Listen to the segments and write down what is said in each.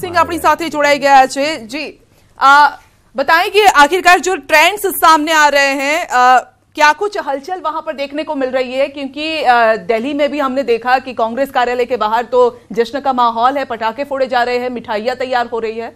सिंह अपनी साथ जोड़ाई गया है जी जी बताएं कि आखिरकार जो ट्रेंड्स सामने आ रहे हैं आ, क्या कुछ हलचल वहां पर देखने को मिल रही है क्योंकि दिल्ली में भी हमने देखा कि कांग्रेस कार्यालय के बाहर तो जश्न का माहौल है पटाखे फोड़े जा रहे हैं मिठाइयां तैयार हो रही है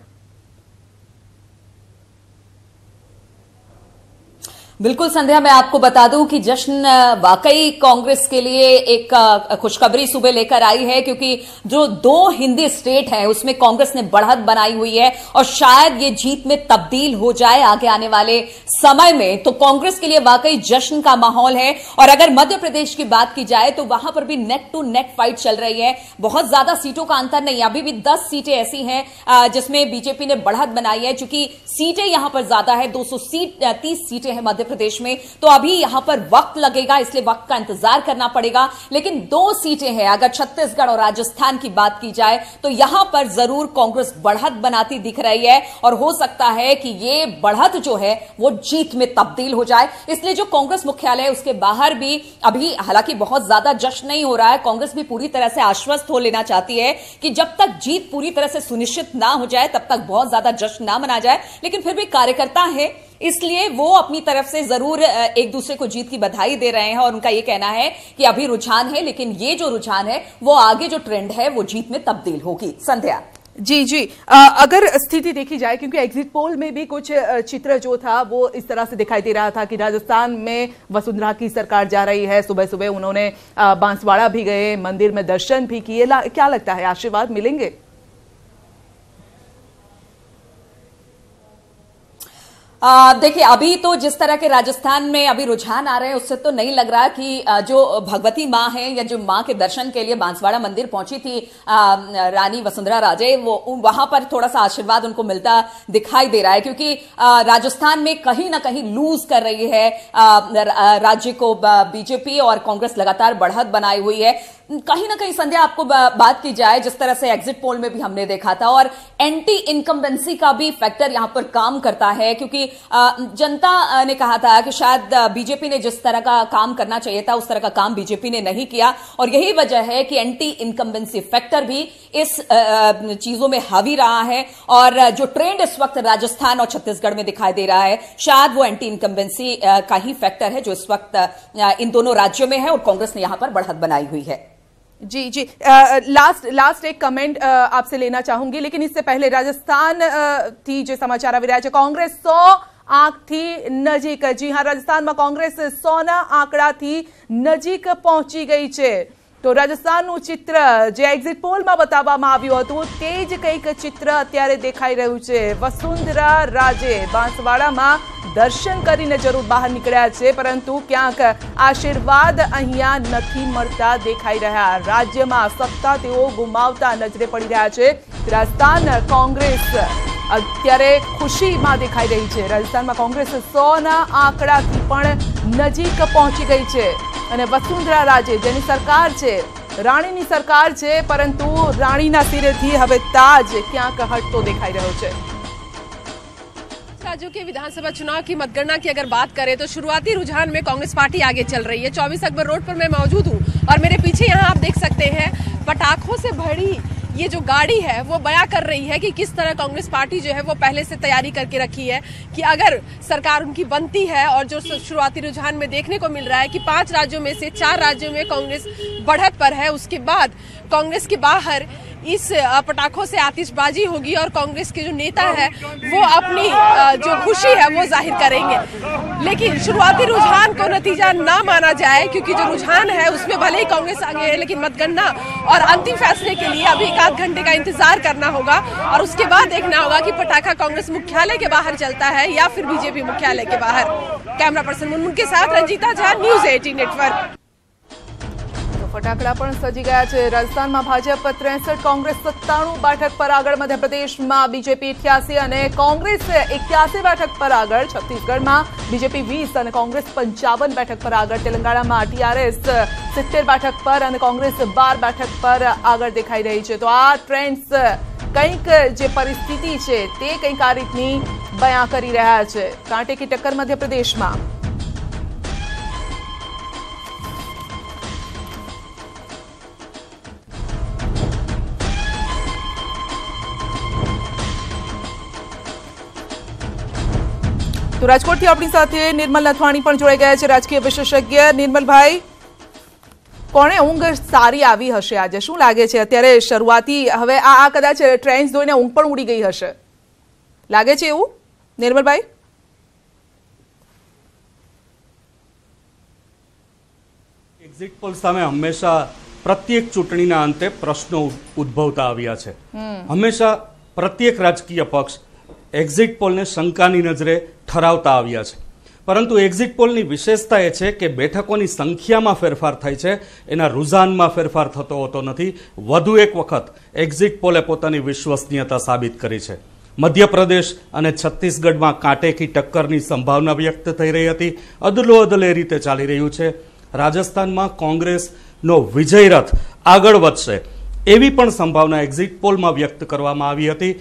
बिल्कुल संध्या मैं आपको बता दूं कि जश्न वाकई कांग्रेस के लिए एक खुशखबरी सुबह लेकर आई है क्योंकि जो दो हिंदी स्टेट हैं उसमें कांग्रेस ने बढ़त बनाई हुई है और शायद ये जीत में तब्दील हो जाए आगे आने वाले समय में तो कांग्रेस के लिए वाकई जश्न का माहौल है और अगर मध्य प्रदेश की बात की जाए तो वहां पर भी नेक टू नेक फाइट चल रही है बहुत ज्यादा सीटों का अंतर नहीं अभी भी दस सीटें ऐसी हैं जिसमें बीजेपी ने बढ़त बनाई है चूंकि सीटें यहां पर ज्यादा है दो सीट तीस सीटें हैं मध्य प्रदेश में तो अभी यहां पर वक्त लगेगा इसलिए वक्त का इंतजार करना पड़ेगा लेकिन दो सीटें हैं अगर छत्तीसगढ़ और राजस्थान की बात की जाए तो यहां पर जरूर कांग्रेस बढ़त बनाती दिख रही है और हो सकता है कि ये बढ़त जो है वो जीत में तब्दील हो जाए इसलिए जो कांग्रेस मुख्यालय उसके बाहर भी अभी हालांकि बहुत ज्यादा जश्न नहीं हो रहा है कांग्रेस भी पूरी तरह से आश्वस्त हो लेना चाहती है कि जब तक जीत पूरी तरह से सुनिश्चित ना हो जाए तब तक बहुत ज्यादा जश्न ना मना जाए लेकिन फिर भी कार्यकर्ता है इसलिए वो अपनी तरफ से जरूर एक दूसरे को जीत की बधाई दे रहे हैं और उनका ये कहना है कि अभी रुझान है लेकिन ये जो रुझान है वो आगे जो ट्रेंड है वो जीत में तब्दील होगी संध्या जी जी आ, अगर स्थिति देखी जाए क्योंकि एग्जिट पोल में भी कुछ चित्र जो था वो इस तरह से दिखाई दे रहा था कि राजस्थान में वसुंधरा की सरकार जा रही है सुबह सुबह उन्होंने बांसवाड़ा भी गए मंदिर में दर्शन भी किए क्या लगता है आशीर्वाद मिलेंगे देखिए अभी तो जिस तरह के राजस्थान में अभी रुझान आ रहे हैं उससे तो नहीं लग रहा कि जो भगवती माँ है या जो माँ के दर्शन के लिए बांसवाड़ा मंदिर पहुंची थी रानी वसुंधरा राजे वो वहां पर थोड़ा सा आशीर्वाद उनको मिलता दिखाई दे रहा है क्योंकि राजस्थान में कहीं ना कहीं लूज कर रही है राज्य को बीजेपी और कांग्रेस लगातार बढ़त बनाई हुई है कहीं ना कहीं संध्या आपको बात की जाए जिस तरह से एग्जिट पोल में भी हमने देखा था और एंटी इनकम्बेंसी का भी फैक्टर यहां पर काम करता है क्योंकि जनता ने कहा था कि शायद बीजेपी ने जिस तरह का काम करना चाहिए था उस तरह का काम बीजेपी ने नहीं किया और यही वजह है कि एंटी इनकम्बेंसी फैक्टर भी इस चीजों में हावी रहा है और जो ट्रेंड इस वक्त राजस्थान और छत्तीसगढ़ में दिखाई दे रहा है शायद वो एंटी इनकम्बेंसी का ही फैक्टर है जो इस वक्त इन दोनों राज्यों में है और कांग्रेस ने यहां पर बढ़त बनाई हुई है जी जी आ, लास्ट लास्ट एक कमेंट आपसे लेना चाहूंगी लेकिन इससे पहले राजस्थान थी जो समाचार अभी रहा है कांग्रेस सौ आंख थी नजीक जी हाँ राजस्थान में कांग्रेस सोना आंकड़ा थी नजीक पहुंची गई है તો રાજસ્થાનનું ચિત્ર જે એક્ઝિટ પોલમાં બતાવવામાં આવ્યું હતું તે જ કંઈક ચિત્ર અત્યારે દેખાઈ રહ્યું છે વસુંધરા રાજે બાંસવાડામાં દર્શન કરીને જરૂર બહાર નીકળ્યા છે પરંતુ ક્યાંક આશીર્વાદ અહીંયા નથી મળતા દેખાઈ રહ્યા રાજ્યમાં સત્તા તેઓ ગુમાવતા નજરે પડી રહ્યા છે રાજસ્થાન કોંગ્રેસ અત્યારે ખુશીમાં દેખાઈ રહી છે રાજસ્થાનમાં કોંગ્રેસ સોના આંકડાથી પણ નજીક પહોંચી ગઈ છે અને વસુન્દરા રાજે જેની સરકાર છે રાણીની સરકાર છે પરંતુ રાણીના શરીથી હવે તાજ ક્યાં કહટ તો દેખાઈ રહ્યો છે સાજુ કે વિધાનસભા ચૂંટણી કે મતગણના કે અગર વાત કરે તો શરૂઆતી रुझान મે કોંગ્રેસ પાર્ટી આગે ચલ રહી હૈ 24 अकबर રોડ પર મેં मौजूद हूं और मेरे पीछे यहां आप देख सकते हैं पटाखों से भरी ये जो गाड़ी है वो बया कर रही है कि किस तरह कांग्रेस पार्टी जो है वो पहले से तैयारी करके रखी है कि अगर सरकार उनकी बनती है और जो शुरुआती रुझान में देखने को मिल रहा है कि पांच राज्यों में से चार राज्यों में कांग्रेस बढ़त पर है उसके बाद कांग्रेस के बाहर इस पटाखों से आतिशबाजी होगी और कांग्रेस के जो नेता है वो अपनी जो खुशी है वो जाहिर करेंगे लेकिन शुरुआती रुझान को नतीजा ना माना जाए क्योंकि जो रुझान है उसमें भले ही कांग्रेस आगे है लेकिन मतगणना और अंतिम फैसले के लिए अभी एक आध घंटे का इंतजार करना होगा और उसके बाद देखना होगा कि पटाखा कांग्रेस मुख्यालय के बाहर चलता है या फिर बीजेपी मुख्यालय के बाहर कैमरा पर्सन मुनमुन के साथ Ranjeeta Jha news eighteen network ફટાકડા પણ સજી ગયા છે રાજસ્થાનમાં ભાજપ ત્રેસઠ કોંગ્રેસ સત્તાણું બેઠક પર આગળ મધ્યપ્રદેશમાં બીજેપી અઠ્યાસી અને કોંગ્રેસ એક્યાસી બેઠક પર આગળ છત્તીસગઢમાં બીજેપી વીસ અને કોંગ્રેસ પંચાવન બેઠક પર આગળ તેલંગાણામાં ટીઆરએસ સિત્તેર બેઠક પર અને કોંગ્રેસ બાર બેઠક પર આગળ દેખાઈ રહી છે તો આ ટ્રેન્ડ્સ કંઈક જે પરિસ્થિતિ છે તે કંઈક આ રીતની બયા કરી રહ્યા છે કાંટે કી ટક્કર મધ્યપ્રદેશમાં તો રાજકોટથી આપણી સાથે નિર્મલ નથવાણી પણ જોડાઈ ગયા છે રાજકીય વિશેષજ્ઞ નિર્મલભાઈ કોણે ઊંઘ સારી આવી હશે આજે શું લાગે છે અત્યારે શરૂઆતી હવે આ કદાચ ટ્રેન્ડ જોઈને ઊંઘ પણ ઉડી ગઈ હશે લાગે છે એવું નિર્મલભાઈ એક્ઝિટ પોલ સામે હંમેશા પ્રત્યેક ચૂંટણીના અંતે પ્રશ્નો ઉદ્ભવતા આવ્યા છે હંમેશા પ્રત્યેક રાજકીય પક્ષ એક્ઝિટ પોલને શંકાની નજરે ઠરાવતા આવ્યા છે પરંતુ એક્ઝિટ પોલની વિશેષતા એ છે કે બેઠકોની સંખ્યામાં ફેરફાર થાય છે એના રુઝાનમાં ફેરફાર થતો હોતો નથી વધુ એક વખત એક્ઝિટ પોલે પોતાની વિશ્વસનીયતા સાબિત કરી છે મધ્યપ્રદેશ અને છત્તીસગઢમાં કાંટેકી ટક્કરની સંભાવના વ્યક્ત થઈ રહી હતી અદલો અદલ એ રીતે ચાલી રહ્યું છે રાજસ્થાનમાં કોંગ્રેસનો વિજય રથ આગળ વધશે એવી પણ સંભાવના એક્ઝિટ પોલમાં વ્યક્ત કરવામાં આવી હતી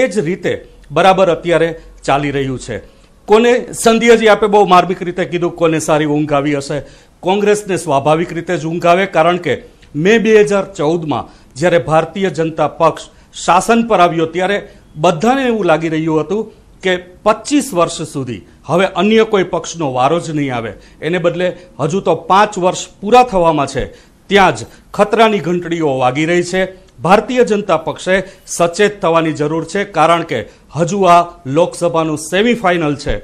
એ જ રીતે બરાબર અત્યારે ચાલી રહ્યું છે કોને સંધિયાજી આપે બહુ માર્મિક રીતે કીધું કોને સારી ઊંઘ આવી હશે કોંગ્રેસને સ્વાભાવિક રીતે જ ઊંઘ આવે કારણ કે મે બે હજાર ચૌદમાં જ્યારે ભારતીય જનતા પક્ષ શાસન પર આવ્યો ત્યારે બધાને એવું લાગી રહ્યું હતું કે પચીસ વર્ષ સુધી હવે અન્ય કોઈ પક્ષનો વારો જ નહીં આવે એને બદલે હજુ તો પાંચ વર્ષ પૂરા થવામાં છે ત્યાં જ ખતરાની ઘંટડીઓ વાગી રહી છે ભારતીય જનતા પક્ષે સચેત થવાની જરૂર છે કારણ કે હજુ આ લોકસભાનું સેમિફાઇનલ છે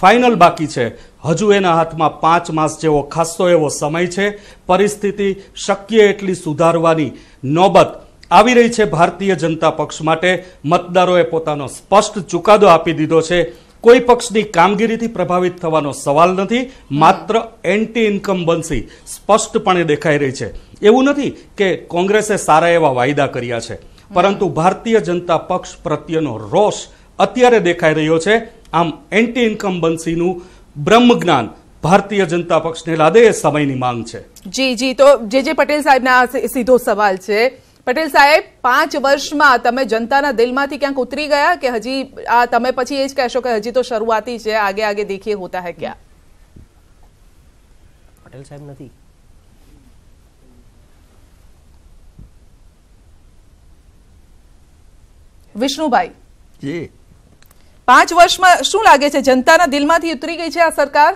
ફાઇનલ બાકી છે હજુ એના હાથમાં પાંચ માસ જેવો ખાસ્સો એવો સમય છે પરિસ્થિતિ શક્ય એટલી સુધારવાની નોબત આવી રહી છે ભારતીય જનતા પક્ષ માટે મતદારોએ પોતાનો સ્પષ્ટ ચુકાદો આપી દીધો છે કોઈ પક્ષની કામગીરીથી પ્રભાવિત થવાનો સવાલ નથી માત્ર એન્ટી ઇન્કમ ઇન્કમ્બન્સી સ્પષ્ટપણે દેખાઈ રહી છે એવું નથી કે કોંગ્રેસે સારા એવા વાયદા કર્યા છે પરંતુ ભારતીય જનતા પક્ષ પ્રત્યેનો રોષ અત્યારે દેખાઈ રહ્યો છે આમ એન્ટી ઇન્કમ ઇન્કમ્બન્સીનું બ્રહ્મજ્ઞાન ભારતીય જનતા પક્ષને લાદે એ સમયની માંગ છે જી જી તો જે જે પટેલ સાહેબના સીધો સવાલ છે પટેલ સાહેબ પાંચ વર્ષમાં તમે જનતાના દિલમાંથી ક્યાંક ઉતરી ગયા કે હજી આ તમે પછી એ જ કહેશો કે હજી તો શરૂઆતી છે આગે આગે દેખીએ હોતા હે ક્યાં પટેલ સાહેબ નથી વિષ્ણુભાઈ પાંચ વર્ષમાં શું લાગે છે જનતાના દિલમાંથી ઉતરી ગઈ છે આ સરકાર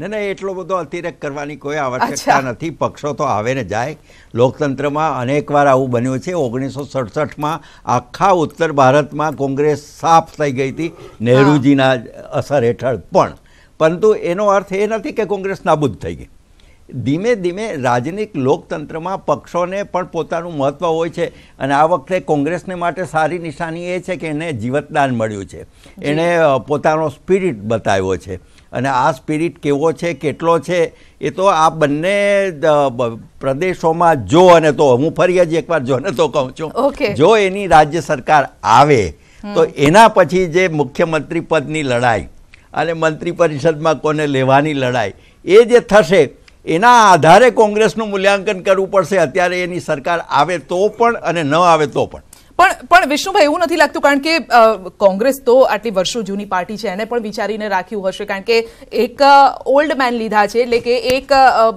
ના ના એટલો બધો અતિરેક કરવાની કોઈ આવશ્યકતા નથી પક્ષો તો આવે ને જાય લોકતંત્રમાં અનેકવાર આવું બન્યું છે ઓગણીસો સડસઠમાં આખા ઉત્તર ભારતમાં કોંગ્રેસ સાફ થઈ ગઈ હતી નહેરુજીના અસર હેઠળ પણ પરંતુ એનો અર્થ એ નથી કે કોંગ્રેસ નાબૂદ થઈ ગઈ ધીમે ધીમે રાજનીતિક લોકતંત્રમાં પક્ષોને પણ પોતાનું મહત્ત્વ હોય છે અને આ વખતે કોંગ્રેસને માટે સારી નિશાની એ છે કે એને જીવતદાન મળ્યું છે એણે પોતાનો સ્પિરિટ બતાવ્યો છે અને આ સ્પિરિટ કેવો છે કેટલો છે એ તો આ બંને પ્રદેશોમાં જો અને તો હું ફરી જ એકવાર જો ને તો કહું છું જો એની રાજ્ય સરકાર આવે તો એના પછી જે મુખ્યમંત્રી પદની લડાઈ અને મંત્રી પરિષદમાં કોને લેવાની લડાઈ એ જે થશે એના આધારે કોંગ્રેસનું મૂલ્યાંકન કરવું પડશે અત્યારે એની સરકાર આવે તો પણ અને ન આવે તો પણ પણ પણ વિષ્ણુભાઈ એવું નથી લાગતું કારણ કે કોંગ્રેસ તો આટલી વર્ષો જૂની પાર્ટી છે એને પણ વિચારીને રાખ્યું હશે કારણ કે એક ઓલ્ડ મેન લીધા છે એટલે કે એક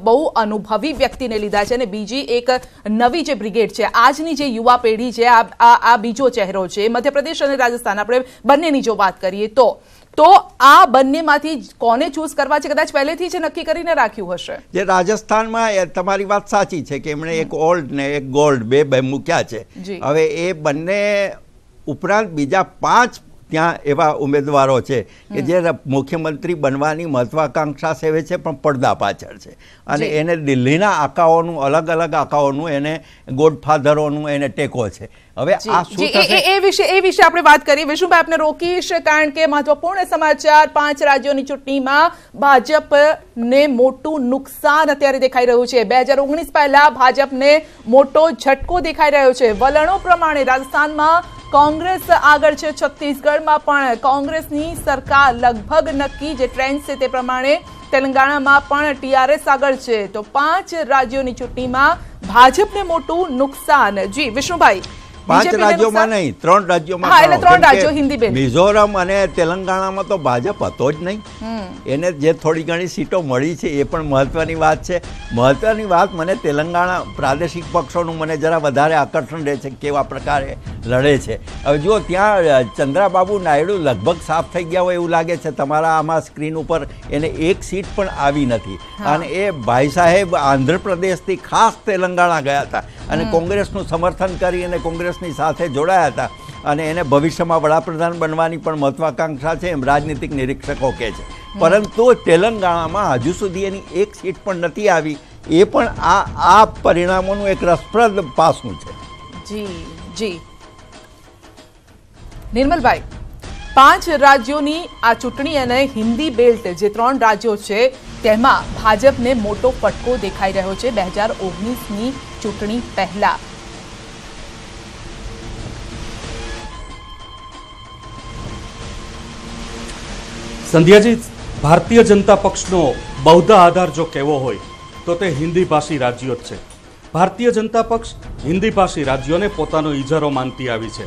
બહુ અનુભવી વ્યક્તિને લીધા છે અને બીજી એક નવી જે બ્રિગેડ છે આજની જે યુવા પેઢી છે આ આ બીજો ચહેરો છે મધ્યપ્રદેશ અને રાજસ્થાન આપણે બંનેની જો વાત કરીએ તો તો આ બંનેમાંથી કોને ચૂઝ કરવા છે કદાચ પહેલેથી જ નક્કી કરીને રાખ્યું હશે જે રાજસ્થાનમાં તમારી વાત સાચી છે કે એમણે એક ઓલ્ડ ને એક ગોલ્ડ બે મૂક્યા છે હવે એ બંને ઉપરાંત બીજા પાંચ ત્યાં એવા ઉમેદવારો છે કે જે મુખ્યમંત્રી બનવાની મહત્વાકાંક્ષા સેવે છે પણ પડદા પાછળ છે અને એને દિલ્હીના આકાઓનું અલગ અલગ આકાઓનું એને ગોડફાધરોનું એને ટેકો છે હવે શું એ વિશે એ વિશે આપણે વાત કરીએ વિષ્ણુભાઈ આપને રોકીશ કારણ કે મહત્વપૂર્ણ સમાચાર પાંચ રાજ્યોની ચૂંટણીમાં ભાજપને મોટું નુકસાન અત્યારે દેખાઈ રહ્યું છે બે હજાર ઓગણીસ પહેલા ભાજપને મોટો ઝટકો દેખાઈ રહ્યો છે વલણો પ્રમાણે રાજસ્થાનમાં કોંગ્રેસ આગળ છે છત્તીસગઢમાં પણ કોંગ્રેસની સરકાર લગભગ નક્કી જે ટ્રેન્ડ છે તે પ્રમાણે તેલંગાણામાં પણ ટીઆરએસ આગળ છે તો પાંચ રાજ્યોની ચૂંટણીમાં ભાજપને મોટું નુકસાન જી વિષ્ણુભાઈ પાંચ રાજ્યોમાં નહીં ત્રણ રાજ્યોમાં એટલે ત્રણ રાજ્યો હિન્દી બેન મિઝોરમ અને તેલંગાણામાં તો ભાજપ હતો જ નહીં એને જે થોડી ઘણી સીટો મળી છે એ પણ મહત્વની વાત છે મહત્વની વાત મને તેલંગાણા પ્રાદેશિક પક્ષોનું મને જરા વધારે આકર્ષણ રહે છે કેવા પ્રકારે લડે છે હવે જુઓ ત્યાં ચંદ્રાબાબુ નાયડુ લગભગ સાફ થઈ ગયા હોય એવું લાગે છે તમારા આમાં સ્ક્રીન ઉપર એને એક સીટ પણ આવી નથી અને એ ભાઈ સાહેબ આંધ્રપ્રદેશથી ખાસ તેલંગાણા ગયા હતા અને કોંગ્રેસનું સમર્થન કરી અને કોંગ્રેસની સાથે જોડાયા હતા અને એને ભવિષ્યમાં વડાપ્રધાન બનવાની પણ મહત્વાકાંક્ષા છે એમ રાજનીતિક નિરીક્ષકો કહે છે પરંતુ તેલંગાણામાં હજુ સુધી એની એક સીટ પણ નથી આવી એ પણ આ આ પરિણામોનું એક રસપ્રદ પાસું છે જી જી નિર્મલભાઈ પાંચ રાજ્યોની આ ચૂંટણી અને હિન્દી બેલ્ટ જે ત્રણ રાજ્યો છે તેમાં ભાજપને મોટો ફટકો દેખાઈ રહ્યો છે બે હજાર ઓગણીસની ચૂંટણી પહેલા સંધ્યાજી ભારતીય જનતા પક્ષનો બૌદ્ધ આધાર જો કહેવો હોય તો તે હિન્દી ભાષી રાજ્યો જ છે ભારતીય જનતા પક્ષ હિન્દી ભાષી રાજ્યોને પોતાનો ઇજારો માનતી આવી છે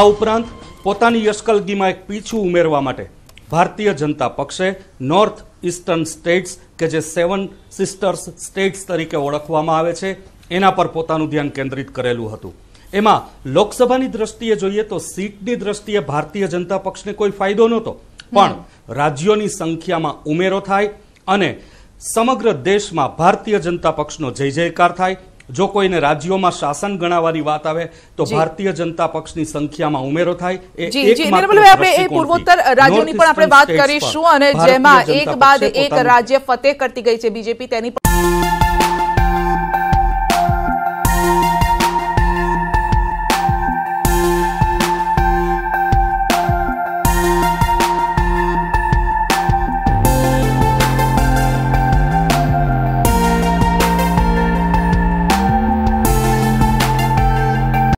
આ ઉપરાંત પોતાની યશકલગીમાં એક પીછું ઉમેરવા માટે ભારતીય જનતા પક્ષે નોર્થ ઇસ્ટર્ન સ્ટેટ્સ કે જે સેવન સિસ્ટર્સ સ્ટેટ્સ તરીકે ઓળખવામાં આવે છે એના પર પોતાનું ધ્યાન કેન્દ્રિત કરેલું હતું એમાં લોકસભાની દ્રષ્ટિએ જોઈએ તો સીટની દ્રષ્ટિએ ભારતીય જનતા પક્ષને કોઈ ફાયદો નહોતો પણ રાજ્યોની સંખ્યામાં ઉમેરો થાય અને સમગ્ર દેશમાં ભારતીય જનતા પક્ષનો જય જયકાર થાય જો કોઈને રાજ્યોમાં શાસન ગણાવવાની વાત આવે તો ભારતીય જનતા પક્ષની સંખ્યામાં ઉમેરો થાય આપણે એ પૂર્વોત્તર રાજ્યોની પણ આપણે વાત કરીશું અને જેમાં એક બાદ એક રાજ્ય ફતે કરતી ગઈ છે બીજેપી તેની